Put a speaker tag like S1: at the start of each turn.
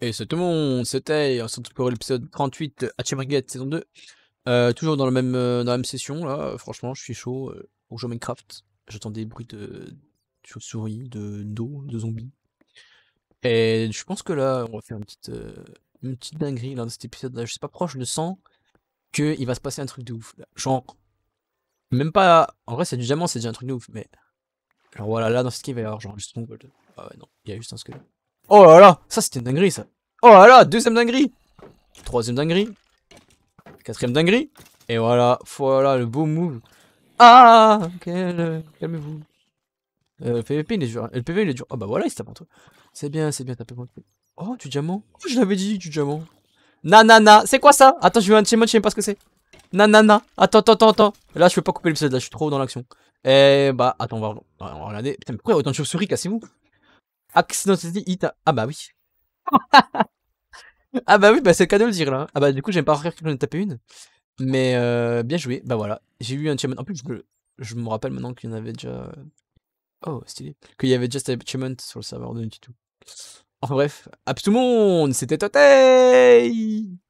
S1: Et c'est tout le monde, c'était euh, pour l'épisode 38 Hatchet saison 2. Euh, toujours dans la, même, euh, dans la même session, là, franchement, je suis chaud. au jeu Minecraft, J'attends des bruits de chauves-souris, de dos, de zombies. Et je pense que là, on va faire une petite, une petite dinguerie dans cet épisode-là. Je sais pas proche, je le sens qu'il va se passer un truc de ouf. Genre, même pas. En vrai, c'est du diamant, c'est déjà un truc de ouf, mais. Alors voilà, là, dans ce qui va y avoir, genre, juste un ah ouais, non, il y a juste un squelette. Oh là là, ça c'était une dinguerie ça. Oh là là, deuxième dinguerie. Troisième dinguerie. Quatrième dinguerie. Et voilà, voilà le beau move.
S2: Ah, quel... calmez-vous. Euh,
S1: le PVP il est dur. Le PVP il est dur. Oh bah voilà, il se tape entre C'est bien, c'est bien, tapez-moi. Oh, du diamant. Oh, je l'avais dit, du diamant. Nanana, c'est quoi ça Attends, je veux un chemin, je sais même pas ce que c'est. Nanana, attends, attends, attends, attends. Là, je peux pas couper l'épisode, là, je suis trop dans l'action. Eh bah, attends, on va, on regarder. Putain, mais pourquoi autant de chauves-souris, cassez-vous ah bah oui. ah bah oui, bah c'est le cas de le dire là. Ah bah du coup, j'aime pas rire qu'on j'en ai tapé une. Mais euh, bien joué. Bah voilà. J'ai eu un achievement. En plus, je me, rappelle maintenant qu'il y en avait déjà. Oh, stylé. Qu'il y avait déjà un achievement sur le serveur de Nintendo. Enfin bref, à tout le monde, c'était Totei!